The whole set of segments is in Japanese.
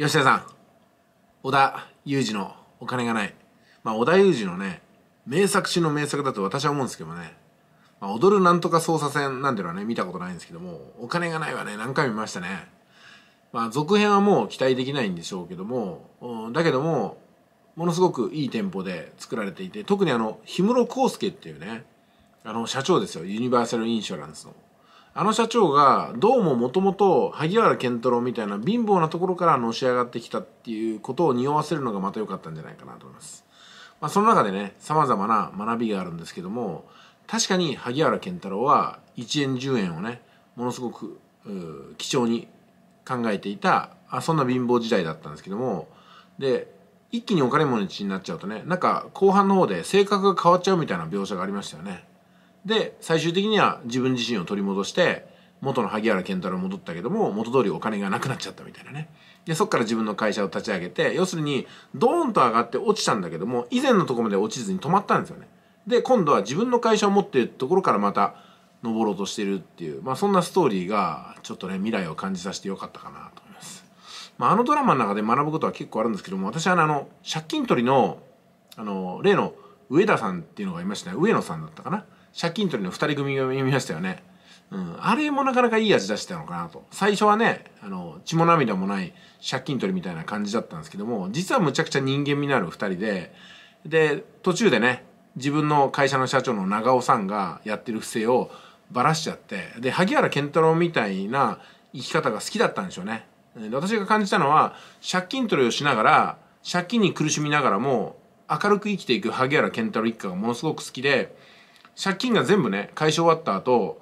吉田さん織田裕二の「お金がない」まあ織田裕二のね名作中の名作だと私は思うんですけどね、まあ、踊るなんとか捜査線なんてのはね見たことないんですけども「お金がない」はね何回も見ましたねまあ続編はもう期待できないんでしょうけども、だけどもものすごくいい店舗で作られていて特にあの氷室康介っていうねあの社長ですよユニバーサルインシュランスのあの社長がどうももともと萩原健太郎みたいな貧乏なところからのし上がってきたっていうことを匂わせるのがまた良かったんじゃないかなと思います。まあ、その中でね、様々な学びがあるんですけども、確かに萩原健太郎は1円10円をね、ものすごく貴重に考えていたあ、そんな貧乏時代だったんですけども、で、一気にお金持ちになっちゃうとね、なんか後半の方で性格が変わっちゃうみたいな描写がありましたよね。で最終的には自分自身を取り戻して元の萩原健太郎戻ったけども元通りお金がなくなっちゃったみたいなねでそっから自分の会社を立ち上げて要するにドーンと上がって落ちたんだけども以前のとこまで落ちずに止まったんですよねで今度は自分の会社を持っているところからまた登ろうとしてるっていう、まあ、そんなストーリーがちょっとね未来を感じさせてよかったかなと思います、まあ、あのドラマの中で学ぶことは結構あるんですけども私は、あの借金取りのあの例の上田さんっていうのがいましたね上野さんだったかな借金取りの2人組を見ましたよね。うん、あれもなかなかいい味出してたのかなと。最初はね、あの、血も涙もない借金取りみたいな感じだったんですけども、実はむちゃくちゃ人間味のある2人で、で、途中でね、自分の会社の社長の長尾さんがやってる不正をばらしちゃって、で、萩原健太郎みたいな生き方が好きだったんでしょうね。で私が感じたのは、借金取りをしながら、借金に苦しみながらも、明るく生きていく萩原健太郎一家がものすごく好きで、借金が全部ね解消終わった後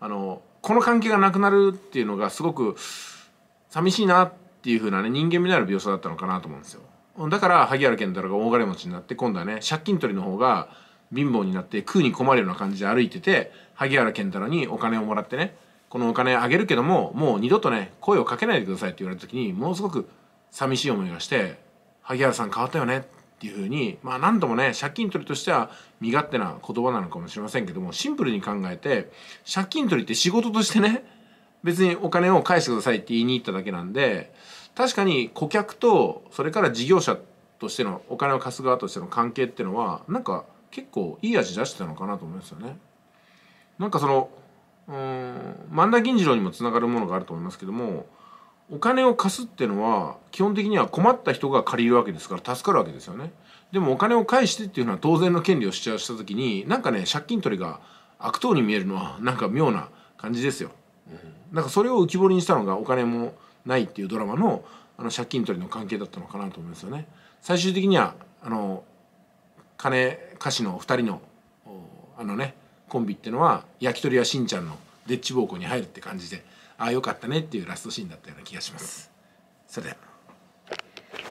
あのこの関係がなくなるっていうのがすごく寂しいなっていう風なね人間味のある描写だったのかなと思うんですよだから萩原健太郎が大金持ちになって今度はね借金取りの方が貧乏になって食うに困るような感じで歩いてて萩原健太郎にお金をもらってねこのお金あげるけどももう二度とね声をかけないでくださいって言われた時にものすごく寂しい思いがして萩原さん変わったよねっていうふうにまあ何度もね借金取りとしては身勝手な言葉なのかもしれませんけどもシンプルに考えて借金取りって仕事としてね別にお金を返してくださいって言いに行っただけなんで確かに顧客とそれから事業者としてのお金を貸す側としての関係っていうのはなんか結構いい味出してたのかなと思いますよね。なんかそのうん万田銀次郎にもつながるものがあると思いますけどもお金を貸すっていうのは基本的には困った人が借りるわけですから助かるわけですよねでもお金を返してっていうのは当然の権利を主張した時になんかね借金取りが悪党に見えるのはなんか妙な感じですよ、うん、なんかそれを浮き彫りにしたのがお金もないっていうドラマのあの借金取りの関係だったのかなと思いますよね最終的にはあの金貸しの2人のあのねコンビっていうのは焼き鳥屋しんちゃんのでっち奉公に入るって感じでああよかったねっていうラストシーンだったような気がします。それでは